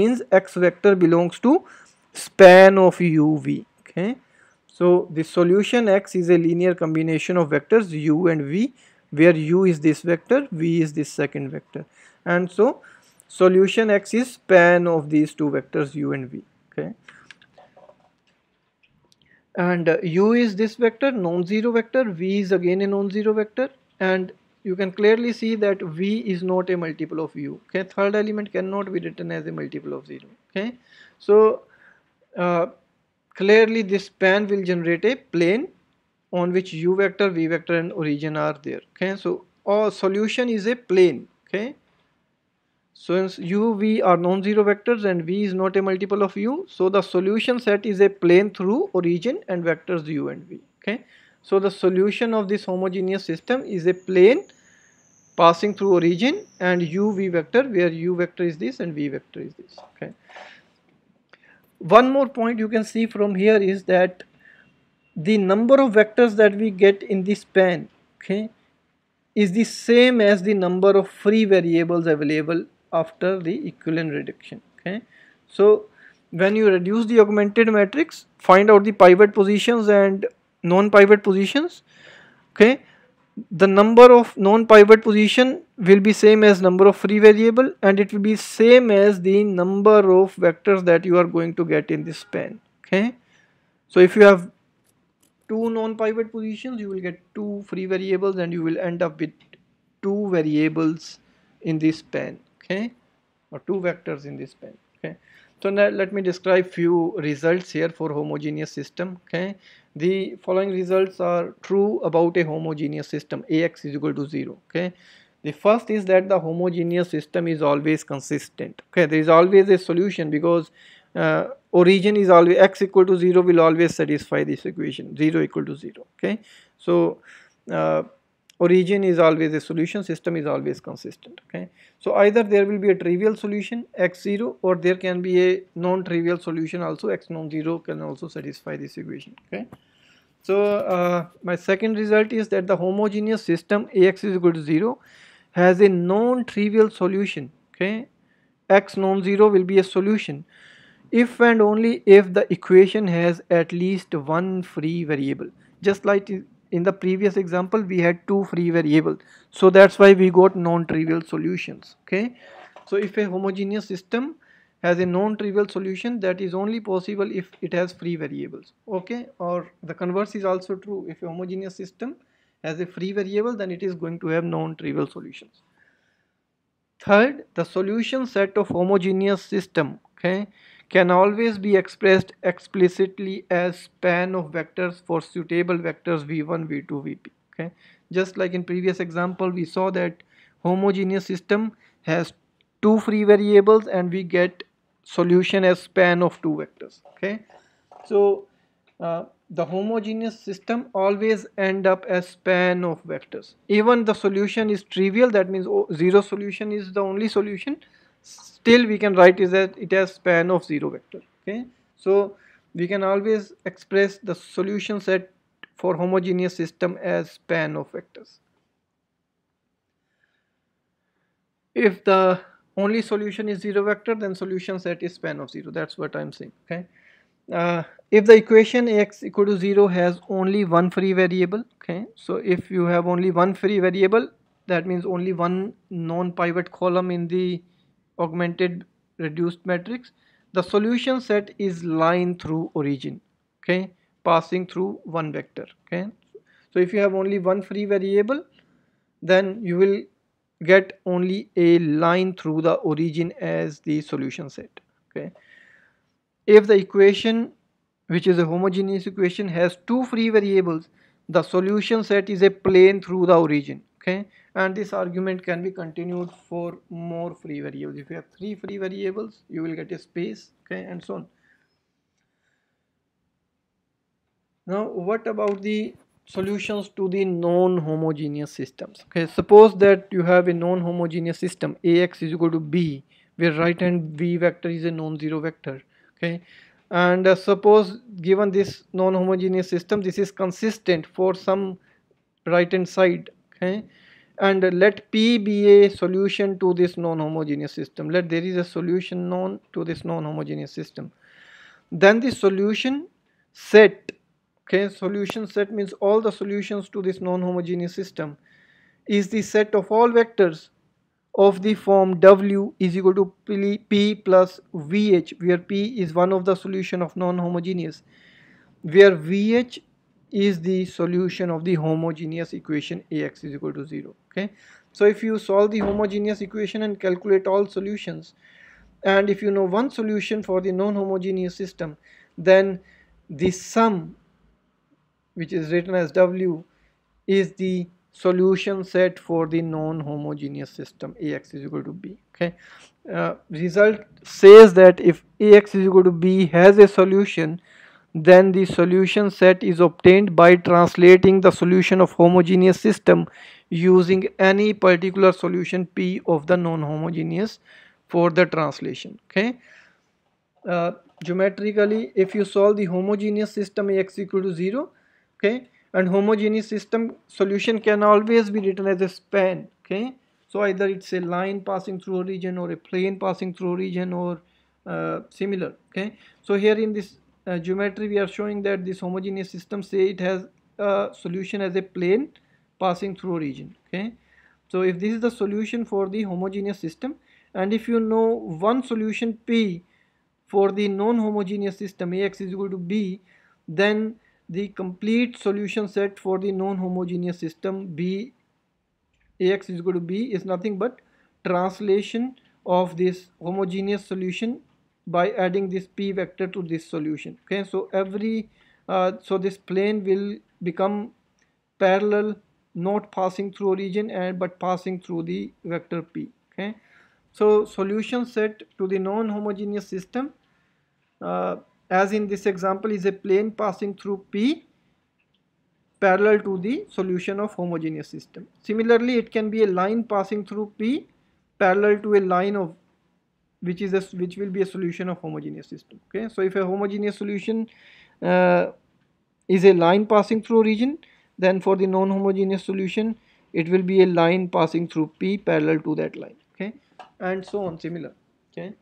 means x vector belongs to span of u v okay so the solution x is a linear combination of vectors u and v where u is this vector v is this second vector and so solution x is span of these two vectors u and v okay and uh, u is this vector non-zero vector v is again a non-zero vector and you can clearly see that v is not a multiple of u okay third element cannot be written as a multiple of 0 okay so uh, clearly this span will generate a plane on which u vector v vector and origin are there okay so our solution is a plane okay so since u v are non-zero vectors and v is not a multiple of u so the solution set is a plane through origin and vectors u and v okay so the solution of this homogeneous system is a plane passing through origin and u v vector where u vector is this and v vector is this okay one more point you can see from here is that the number of vectors that we get in this span okay is the same as the number of free variables available after the equivalent reduction okay so when you reduce the augmented matrix find out the pivot positions and non-pivot positions okay the number of non-pivot position will be same as number of free variable and it will be same as the number of vectors that you are going to get in this span okay so if you have two non-pivot positions you will get two free variables and you will end up with two variables in this span okay or two vectors in this span okay so now let me describe few results here for homogeneous system okay the following results are true about a homogeneous system ax is equal to 0 okay the first is that the homogeneous system is always consistent okay there is always a solution because uh, origin is always x equal to 0 will always satisfy this equation 0 equal to 0 okay so uh, origin is always a solution system is always consistent okay so either there will be a trivial solution x0 or there can be a non-trivial solution also x non-zero can also satisfy this equation okay so uh, my second result is that the homogeneous system ax is equal to 0 has a non-trivial solution okay x non-zero will be a solution if and only if the equation has at least one free variable just like in the previous example we had two free variables so that's why we got non-trivial solutions okay so if a homogeneous system has a non-trivial solution that is only possible if it has free variables okay or the converse is also true if a homogeneous system has a free variable then it is going to have non-trivial solutions third the solution set of homogeneous system okay can always be expressed explicitly as span of vectors for suitable vectors v1 v2 vp okay just like in previous example we saw that homogeneous system has two free variables and we get solution as span of two vectors okay so uh, the homogeneous system always end up as span of vectors even the solution is trivial that means zero solution is the only solution still we can write is that it has span of 0 vector okay so we can always express the solution set for homogeneous system as span of vectors if the only solution is 0 vector then solution set is span of 0 that's what I'm saying okay uh, if the equation x equal to 0 has only one free variable okay so if you have only one free variable that means only one non-pivot column in the augmented reduced matrix the solution set is line through origin okay passing through one vector okay so if you have only one free variable then you will get only a line through the origin as the solution set okay if the equation which is a homogeneous equation has two free variables the solution set is a plane through the origin okay and this argument can be continued for more free variables if you have three free variables you will get a space okay and so on now what about the solutions to the non-homogeneous systems okay suppose that you have a non-homogeneous system ax is equal to b where right hand v vector is a non-zero vector okay and uh, suppose given this non-homogeneous system this is consistent for some right hand side okay and let P be a solution to this non-homogeneous system. Let there is a solution known to this non-homogeneous system. Then the solution set, okay, solution set means all the solutions to this non-homogeneous system is the set of all vectors of the form W is equal to P plus VH where P is one of the solution of non-homogeneous where VH is the solution of the homogeneous equation Ax is equal to 0 okay so if you solve the homogeneous equation and calculate all solutions and if you know one solution for the non-homogeneous system then the sum which is written as w is the solution set for the non-homogeneous system ax is equal to b okay uh, result says that if ax is equal to b has a solution then the solution set is obtained by translating the solution of homogeneous system using any particular solution P of the non-homogeneous for the translation okay uh, geometrically if you solve the homogeneous system x equal to 0 okay and homogeneous system solution can always be written as a span okay so either it's a line passing through a region or a plane passing through a region or uh, similar okay so here in this uh, geometry we are showing that this homogeneous system say it has a solution as a plane passing through region okay so if this is the solution for the homogeneous system and if you know one solution p for the non-homogeneous system ax is equal to b then the complete solution set for the non-homogeneous system b ax is equal to b is nothing but translation of this homogeneous solution by adding this p vector to this solution okay so every uh, so this plane will become parallel not passing through origin and but passing through the vector p okay so solution set to the non-homogeneous system uh, as in this example is a plane passing through p parallel to the solution of homogeneous system similarly it can be a line passing through p parallel to a line of which is a, which will be a solution of homogeneous system okay so if a homogeneous solution uh, is a line passing through origin then for the non-homogeneous solution it will be a line passing through p parallel to that line okay and so on similar okay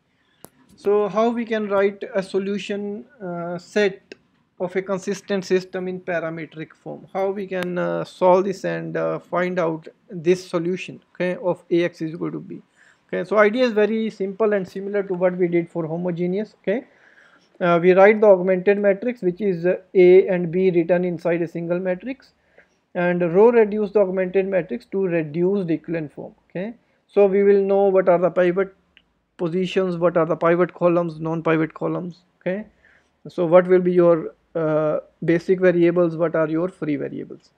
so how we can write a solution uh, set of a consistent system in parametric form how we can uh, solve this and uh, find out this solution okay of ax is equal to b okay so idea is very simple and similar to what we did for homogeneous okay uh, we write the augmented matrix which is uh, a and b written inside a single matrix and row reduce the augmented matrix to reduce the equivalent form okay so we will know what are the pivot positions what are the pivot columns non-pivot columns okay so what will be your uh, basic variables what are your free variables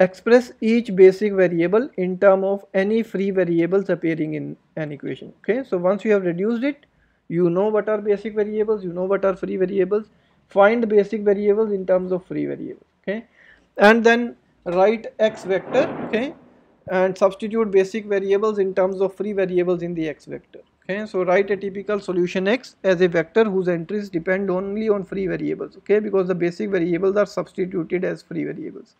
express each basic variable in term of any free variables appearing in an equation okay so once you have reduced it you know what are basic variables you know what are free variables find basic variables in terms of free variables okay and then write x vector okay and substitute basic variables in terms of free variables in the x vector okay so write a typical solution x as a vector whose entries depend only on free variables okay because the basic variables are substituted as free variables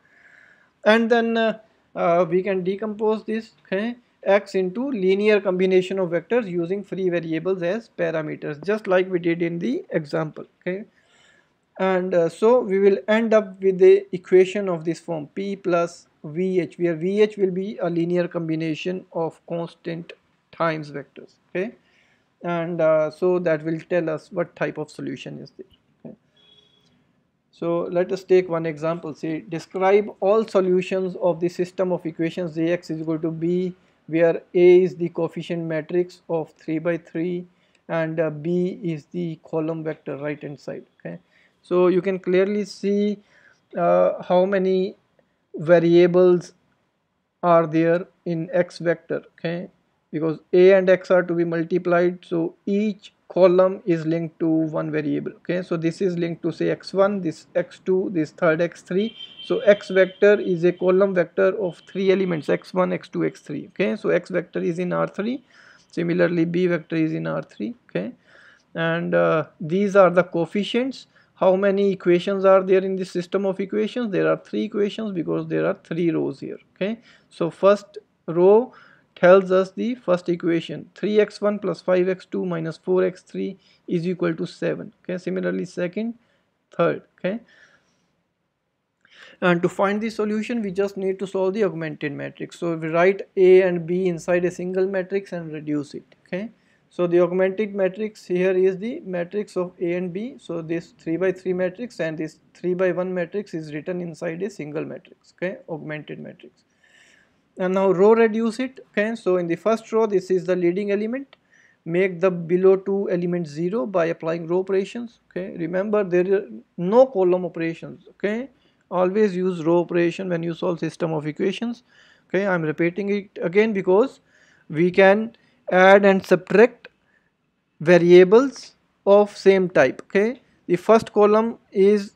and then uh, uh, we can decompose this okay x into linear combination of vectors using free variables as parameters just like we did in the example okay and uh, so we will end up with the equation of this form p plus vh where vh will be a linear combination of constant times vectors okay and uh, so that will tell us what type of solution is there so let us take one example say describe all solutions of the system of equations Ax is equal to b where a is the coefficient matrix of 3 by 3 and uh, b is the column vector right hand side okay so you can clearly see uh, how many variables are there in x vector okay because a and x are to be multiplied so each column is linked to one variable okay so this is linked to say x1 this x2 this third x3 so x vector is a column vector of three elements x1 x2 x3 okay so x vector is in r3 similarly b vector is in r3 okay and uh, these are the coefficients how many equations are there in this system of equations there are three equations because there are three rows here okay so first row tells us the first equation 3x1 plus 5x2 minus 4x3 is equal to 7 okay similarly second third okay and to find the solution we just need to solve the augmented matrix so we write a and b inside a single matrix and reduce it okay so the augmented matrix here is the matrix of A and B. So this 3 by 3 matrix and this 3 by 1 matrix is written inside a single matrix, okay, augmented matrix. And now row reduce it, okay. So in the first row, this is the leading element. Make the below two elements zero by applying row operations, okay. Remember there are no column operations, okay. Always use row operation when you solve system of equations, okay. I'm repeating it again because we can add and subtract variables of same type okay the first column is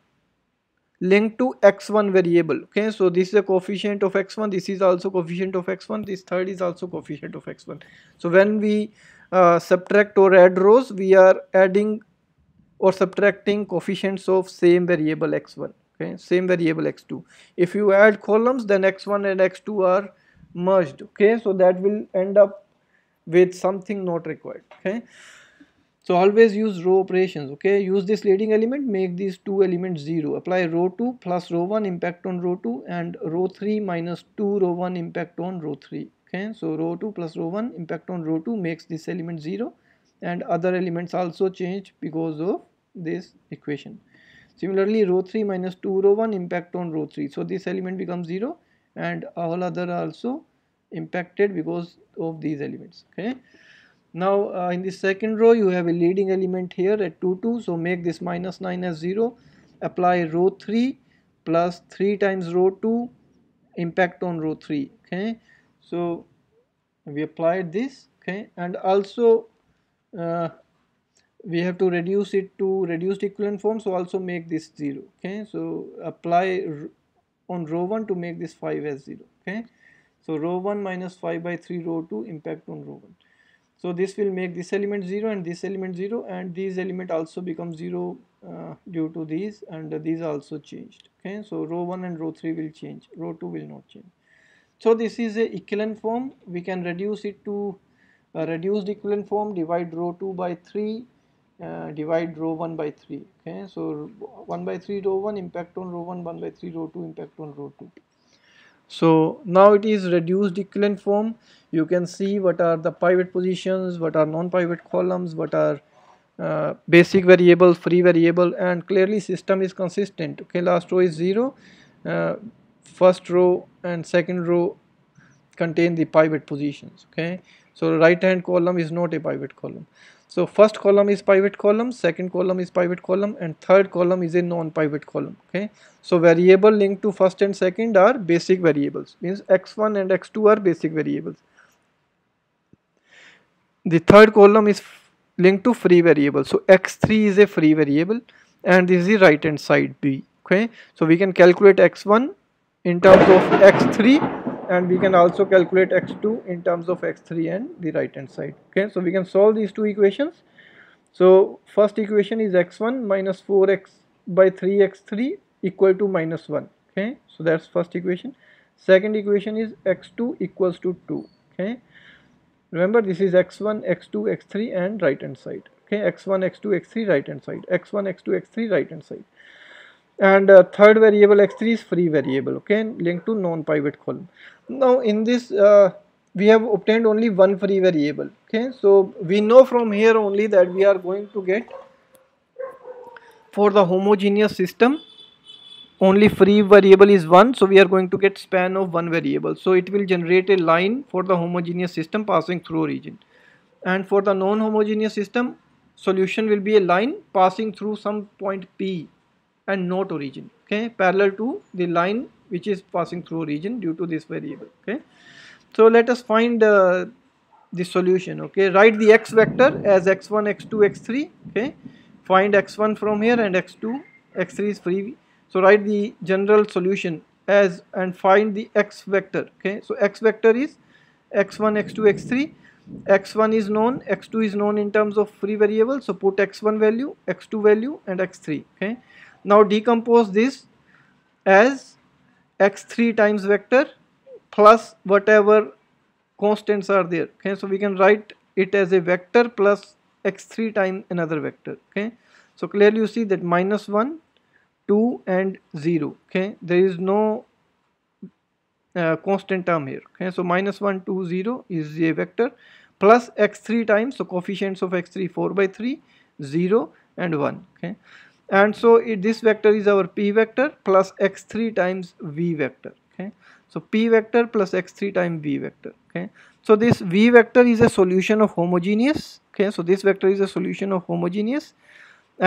linked to x1 variable okay so this is a coefficient of x1 this is also coefficient of x1 this third is also coefficient of x1 so when we uh, subtract or add rows we are adding or subtracting coefficients of same variable x1 okay same variable x2 if you add columns then x1 and x2 are merged okay so that will end up with something not required okay so always use row operations, okay? Use this leading element, make these two elements 0. Apply row 2 plus row 1 impact on row 2 and row 3 minus 2 row 1 impact on row 3, okay? So row 2 plus row 1 impact on row 2 makes this element 0 and other elements also change because of this equation. Similarly, row 3 minus 2 row 1 impact on row 3. So this element becomes 0 and all other also impacted because of these elements, okay? Now uh, in the second row you have a leading element here at 2 2 so make this minus 9 as 0 apply row 3 plus 3 times row 2 impact on row 3 okay so we applied this okay and also uh, we have to reduce it to reduced equivalent form so also make this 0 okay so apply on row 1 to make this 5 as 0 okay so row 1 minus 5 by 3 row 2 impact on row 1 so this will make this element 0 and this element 0 and these element also become 0 uh, due to these and uh, these also changed okay so row 1 and row 3 will change row 2 will not change so this is a equivalent form we can reduce it to uh, reduced equivalent form divide row 2 by 3 uh, divide row 1 by 3 okay so 1 by 3 row 1 impact on row 1 1 by 3 row 2 impact on row 2 so now it is reduced equivalent form. You can see what are the pivot positions, what are non pivot columns, what are uh, basic variable, free variable and clearly system is consistent. Okay, last row is 0, uh, first row and second row contain the pivot positions. Okay, so right hand column is not a pivot column. So first column is pivot column, second column is pivot column and third column is a non-pivot column. Okay. So variable linked to first and second are basic variables means x1 and x2 are basic variables. The third column is linked to free variable. So x3 is a free variable and this is the right hand side b. Okay. So we can calculate x1 in terms of x3 and we can also calculate x2 in terms of x3 and the right hand side okay so we can solve these two equations so first equation is x1 minus 4x by 3x3 equal to minus 1 okay so that's first equation second equation is x2 equals to 2 okay remember this is x1 x2 x3 and right hand side okay x1 x2 x3 right hand side x1 x2 x3 right hand side and uh, third variable x3 is free variable okay linked to non-private column now in this uh, we have obtained only one free variable okay so we know from here only that we are going to get for the homogeneous system only free variable is one so we are going to get span of one variable so it will generate a line for the homogeneous system passing through region and for the non-homogeneous system solution will be a line passing through some point p and not origin okay parallel to the line which is passing through origin due to this variable okay so let us find uh, the solution okay write the x vector as x1 x2 x3 okay find x1 from here and x2 x3 is free so write the general solution as and find the x vector okay so x vector is x1 x2 x3 x1 is known x2 is known in terms of free variable so put x1 value x2 value and x3 okay now decompose this as x3 times vector plus whatever constants are there okay so we can write it as a vector plus x3 times another vector okay so clearly you see that minus 1 2 and 0 okay there is no uh, constant term here okay so minus 1 2 0 is a vector plus x3 times so coefficients of x3 4 by 3 0 and 1 okay and so it, this vector is our p vector plus x3 times v vector okay so p vector plus x3 times v vector okay so this v vector is a solution of homogeneous okay so this vector is a solution of homogeneous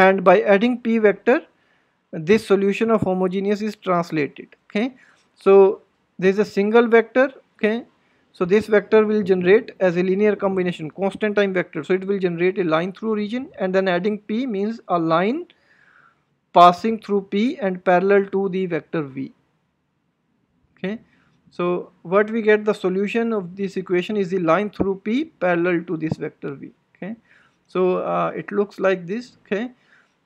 and by adding p vector this solution of homogeneous is translated okay so there is a single vector okay so this vector will generate as a linear combination constant time vector so it will generate a line through region and then adding p means a line passing through P and parallel to the vector V. Okay. So what we get the solution of this equation is the line through P parallel to this vector V. Okay. So uh, it looks like this. Okay.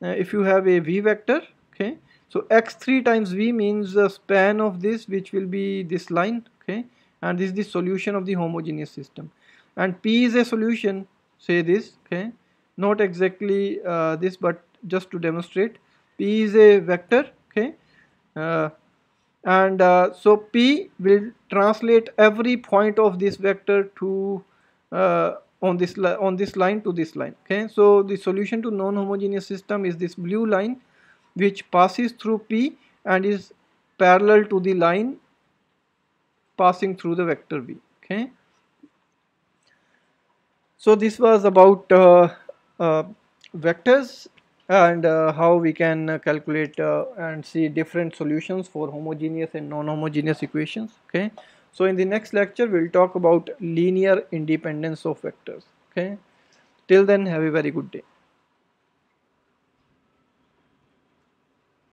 Uh, if you have a V vector. Okay. So x3 times V means the span of this which will be this line. Okay. And this is the solution of the homogeneous system. And P is a solution say this. Okay. Not exactly uh, this but just to demonstrate P is a vector okay uh, and uh, so P will translate every point of this vector to uh, on this on this line to this line okay so the solution to non-homogeneous system is this blue line which passes through P and is parallel to the line passing through the vector B okay so this was about uh, uh, vectors and uh, how we can uh, calculate uh, and see different solutions for homogeneous and non-homogeneous equations okay so in the next lecture we'll talk about linear independence of vectors okay till then have a very good day